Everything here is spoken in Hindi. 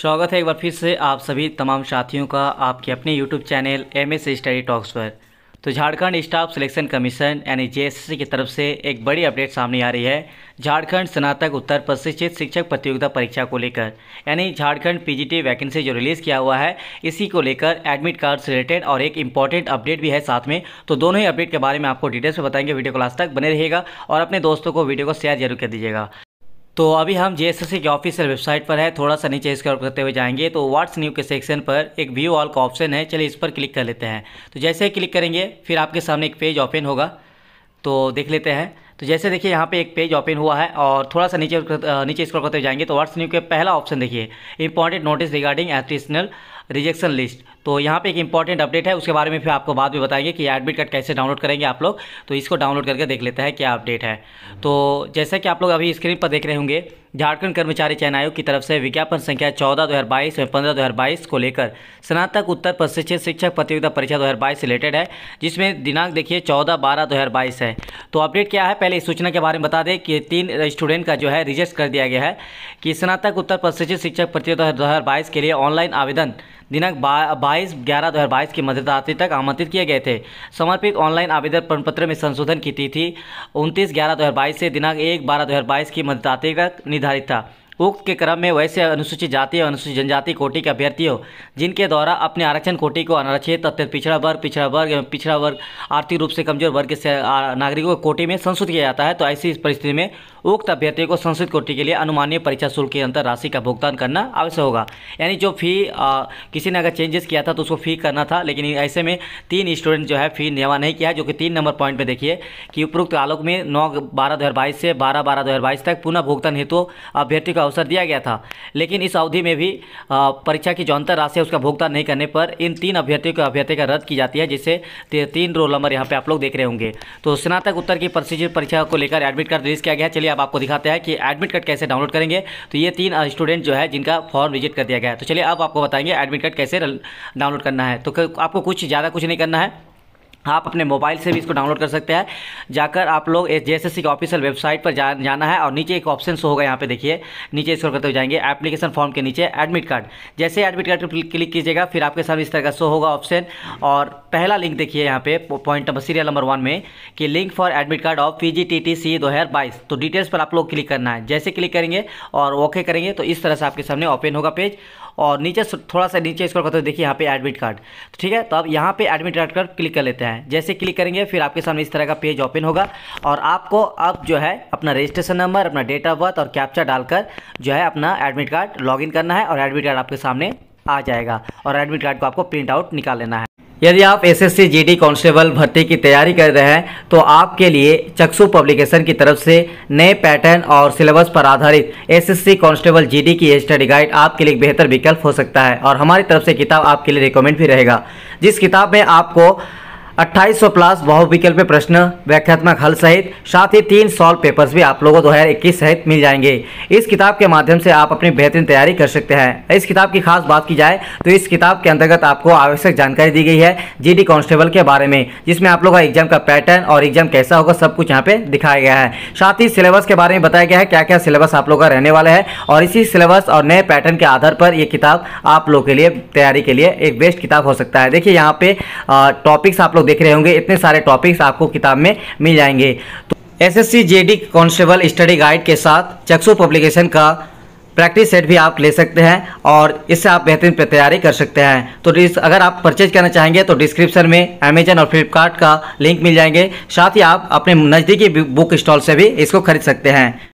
स्वागत है एक बार फिर से आप सभी तमाम साथियों का आपके अपने YouTube channel M S study talks पर तो झारखंड स्टाफ सिलेक्शन कमीशन यानी जे की तरफ से एक बड़ी अपडेट सामने आ रही है झारखंड स्नातक उत्तर प्रशिक्षित शिक्षक प्रतियोगिता परीक्षा को लेकर यानी झारखंड पीजीटी वैकेंसी जो रिलीज़ किया हुआ है इसी को लेकर एडमिट कार्ड से रिलेटेड और एक इंपॉर्टेंट अपडेट भी है साथ में तो दोनों ही अपडेट के बारे में आपको डिटेल्स में बताएंगे वीडियो को लास्ट तक बने रहेगा और अपने दोस्तों को वीडियो को शेयर जरूर कर दीजिएगा तो अभी हम जे के ऑफिशियल वेबसाइट पर है थोड़ा सा नीचे स्क्रॉल करते हुए जाएंगे तो व्हाट्स न्यू के सेक्शन पर एक व्यू ऑल का ऑप्शन है चलिए इस पर क्लिक कर लेते हैं तो जैसे ही क्लिक करेंगे फिर आपके सामने एक पेज ओपन होगा तो देख लेते हैं तो जैसे देखिए यहाँ पे एक पेज ओपन हुआ है और थोड़ा सा नीचे नीचे स्क्रॉल करते जाएंगे तो व्हाट्स न्यू के पहला ऑप्शन देखिए important notice regarding additional rejection list तो यहाँ पे एक इंपॉर्टेंट अपडेट है उसके बारे में फिर आपको बाद में बताएंगे कि एडमिट कार्ड कैसे डाउनलोड करेंगे आप लोग तो इसको डाउनलोड करके देख लेते हैं क्या अपडेट है तो जैसा कि आप लोग अभी स्क्रीन पर देख रहे होंगे झारखंड कर्मचारी चयन आयोग की तरफ से विज्ञापन संख्या चौदह दो हज़ार बाईस और पंद्रह दो हज़ार बाईस को लेकर स्नातक उत्तर प्रशिक्षित शिक्षक प्रतियोगिता परीक्षा दो हज़ार बाईस रिलेटेड है जिसमें दिनांक देखिए चौदह बारह दो हज़ार बाईस है तो अपडेट क्या है पहले इस सूचना के बारे में बता दें कि तीन स्टूडेंट का जो है रिजेक्ट कर दिया गया है कि स्नातक उत्तर प्रशिक्षित शिक्षक प्रतियोगिता दो हज़ार बाईस के लिए ऑनलाइन आवेदन दिनांक बाईस ग्यारह दो हज़ार बाईस की मध्यरात्रि तक आमंत्रित किए गए थे समर्पित ऑनलाइन आवेदन प्रपत्र में संशोधन की तिथि उनतीस ग्यारह दो हज़ार बाईस से दिनांक एक बारह दो हज़ार बाईस की मध्यरात्रि तक निर्धारित था उक्त के क्रम में वैसे अनुसूचित जाति और अनुसूचित जनजाति कोटि के अभ्यर्थियों जिनके द्वारा अपने आरक्षण कोटि को अनारक्षित अत्यंत पिछड़ा वर्ग पिछड़ा वर्ग एवं पिछड़ा वर्ग आर्थिक रूप से कमजोर वर्ग के नागरिकों को कोटि में संशोधित किया जाता है तो ऐसी परिस्थिति में उक्त अभ्यर्थियों को संशोधित कोटि के लिए अनुमानीय परीक्षा शुल्क की अंतर राशि का भुगतान करना आवश्यक होगा यानी जो फी किसी ने अगर चेंजेस किया था तो उसको फी करना था लेकिन ऐसे में तीन स्टूडेंट जो है फी जमा नहीं किया है जो कि तीन नंबर पॉइंट में देखिए कि उपरोक्त आलोक में नौ बारह दो से बारह बारह दो तक पुनः भुगतान हेतु अभ्यर्थी का अवसर दिया गया था लेकिन इस अवधि में भी परीक्षा की जो अंतर राशि है उसका भुगतान नहीं करने पर इन तीन अभ्यर्थियों के अभ्यर्थी का रद्द की जाती है जिससे तीन रोल नंबर यहाँ पे आप लोग देख रहे होंगे तो स्नातक उत्तर की प्रशिक्षित परीक्षा को लेकर एडमिट कार्ड रिलीज किया गया चलिए अब आपको दिखाते हैं कि एडमिट कार्ड कैसे डाउनलोड करेंगे तो ये तीन स्टूडेंट जो है जिनका फॉर्म विजिट कर दिया गया तो चलिए अब आपको बताएंगे एडमिट कार्ड कैसे डाउनलोड करना है तो आपको कुछ ज़्यादा कुछ नहीं करना है आप अपने मोबाइल से भी इसको डाउनलोड कर सकते हैं जाकर आप लोग सी के ऑफिशियल वेबसाइट पर जा, जाना है और नीचे एक ऑप्शन होगा यहाँ पे देखिए नीचे स्क्रॉल करते हुए जाएंगे एप्लीकेशन फॉर्म के नीचे एडमिट कार्ड जैसे एडमिट कार्ड पर क्लिक कीजिएगा फिर आपके सामने इस तरह का शो होगा ऑप्शन और पहला लिंक देखिए यहाँ पे point number serial number one में कि link for admit card of P G T T C दो हज़ार बाईस तो डिटेल्स पर आप लोग क्लिक करना है जैसे क्लिक करेंगे और ओके करेंगे तो इस तरह से आपके सामने ओपन होगा पेज और नीचे थोड़ा सा नीचे स्क्रॉल करते हुए देखिए यहाँ पे एडमिट कार्ड तो ठीक है तो अब यहाँ पर एडमिट कार्ड पर क्लिक कर लेते हैं हैं जैसे क्लिक करेंगे फिर आपके सामने इस तरह का पेज ओपन होगा और आपको अब जो है अपना रजिस्ट्रेशन नंबर अपना डेट ऑफ बर्थ और कैप्चा डालकर जो है अपना एडमिट कार्ड लॉगिन करना है और एडमिट कार्ड आपके सामने आ जाएगा और एडमिट कार्ड को आपको प्रिंट आउट निकाल लेना है यदि आप एस एस सी भर्ती की तैयारी कर रहे हैं तो आपके लिए चक्षु पब्लिकेशन की तरफ से नए पैटर्न और सिलेबस पर आधारित S S C constable G की स्टडी गाइड आपके लिए बेहतर विकल्प हो सकता है और हमारी तरफ से किताब आपके लिए रिकमेंड भी रहेगा जिस किताब में आपको अट्ठाईस सौ प्लस बहुविकल्प प्रश्न व्याख्यात्मक हल सहित साथ ही तीन सॉल्व पेपर्स भी आप लोगों को 2021 सहित मिल जाएंगे इस किताब के माध्यम से आप अपनी बेहतरीन तैयारी कर सकते हैं इस किताब की खास बात की जाए तो इस किताब के अंतर्गत आपको आवश्यक जानकारी दी गई है डी कांस्टेबल के बारे में जिसमें आप लोगों का एग्जाम का पैटर्न और एग्जाम कैसा होगा सब कुछ यहाँ पे दिखाया गया है साथ ही सिलेबस के बारे में बताया गया है क्या क्या सिलेबस आप लोग का रहने वाला है और इसी सिलेबस और नए पैटर्न के आधार पर यह किताब आप लोग के लिए तैयारी के लिए एक बेस्ट किताब हो सकता है देखिए यहाँ पे टॉपिक्स आप लोग देख रहे होंगे इतने सारे टॉपिक्स आपको किताब में मिल जाएंगे तो S S constable study guide के साथ चक्सु पब्लिकेशन का प्रैक्टिस सेट भी आप ले सकते हैं और इससे आप बेहतरीन तैयारी कर सकते हैं तो अगर आप परचेज करना चाहेंगे तो डिस्क्रिप्शन में अमेजन और फ्लिपकार्ट का लिंक मिल जाएंगे साथ ही आप अपने नज़दीकी बुक स्टॉल से भी इसको खरीद सकते हैं